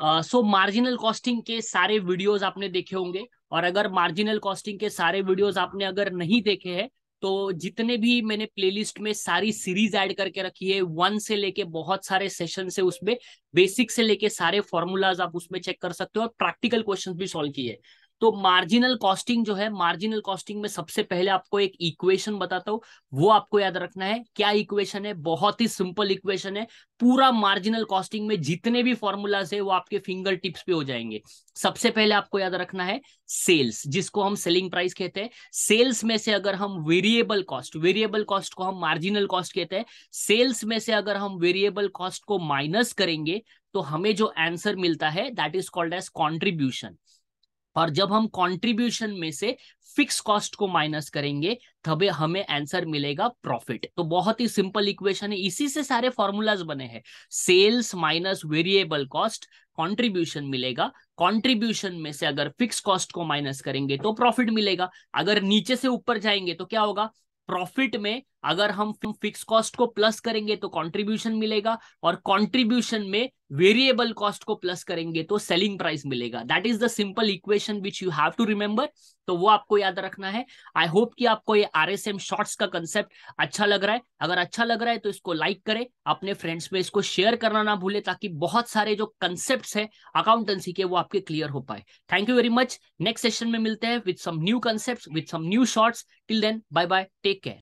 सो marginal costing के सारे videos आपने देखे होंगे और अगर मार्जिनल कॉस्टिंग के सारे वीडियोस आपने अगर नहीं देखे हैं तो जितने भी मैंने प्लेलिस्ट में सारी सीरीज ऐड करके रखी है वन से लेके बहुत सारे सेशन से उसमें बेसिक से लेके सारे फॉर्मूलाज आप उसमें चेक कर सकते हो और प्रैक्टिकल क्वेश्चन भी सॉल्व किए तो मार्जिनल कॉस्टिंग जो है मार्जिनल कॉस्टिंग में सबसे पहले आपको एक इक्वेशन बताता हूँ वो आपको याद रखना है क्या इक्वेशन है बहुत ही सिंपल इक्वेशन है पूरा मार्जिनल कॉस्टिंग में जितने भी फॉर्मूलाज है वो आपके फिंगर टिप्स पे हो जाएंगे सबसे पहले आपको याद रखना है सेल्स जिसको हम सेलिंग प्राइस कहते हैं सेल्स में से अगर हम वेरिएबल कॉस्ट वेरिएबल कॉस्ट को हम मार्जिनल कॉस्ट कहते हैं सेल्स में से अगर हम वेरिएबल कॉस्ट को माइनस करेंगे तो हमें जो आंसर मिलता है that is called as contribution और जब हम कंट्रीब्यूशन में से फिक्स कॉस्ट को माइनस करेंगे तभी हमें आंसर मिलेगा प्रॉफिट तो बहुत ही सिंपल इक्वेशन है इसी से सारे फॉर्मूलाज बने हैं sales minus variable cost contribution मिलेगा कंट्रीब्यूशन में से अगर फिक्स कॉस्ट को माइनस करेंगे तो प्रॉफिट मिलेगा अगर नीचे से ऊपर जाएंगे तो क्या होगा प्रॉफिट में अगर हम फिक्स कॉस्ट को प्लस करेंगे तो कंट्रीब्यूशन मिलेगा और कंट्रीब्यूशन में वेरिएबल कॉस्ट को प्लस करेंगे तो सेलिंग प्राइस मिलेगा that is the simple equation which you have to remember तो वो आपको याद रखना है आई होप कि आपको ये आर एस एम शॉर्ट्स का कंसेप्ट अच्छा लग रहा है अगर अच्छा लग रहा है तो इसको लाइक करें अपने फ्रेंड्स में इसको शेयर करना ना भूले ताकि बहुत सारे जो कंसेप्ट है अकाउंटेंसी के वो आपके क्लियर हो पाए thank you very much next session में मिलते हैं with some new concept with some new shorts till then bye bye take care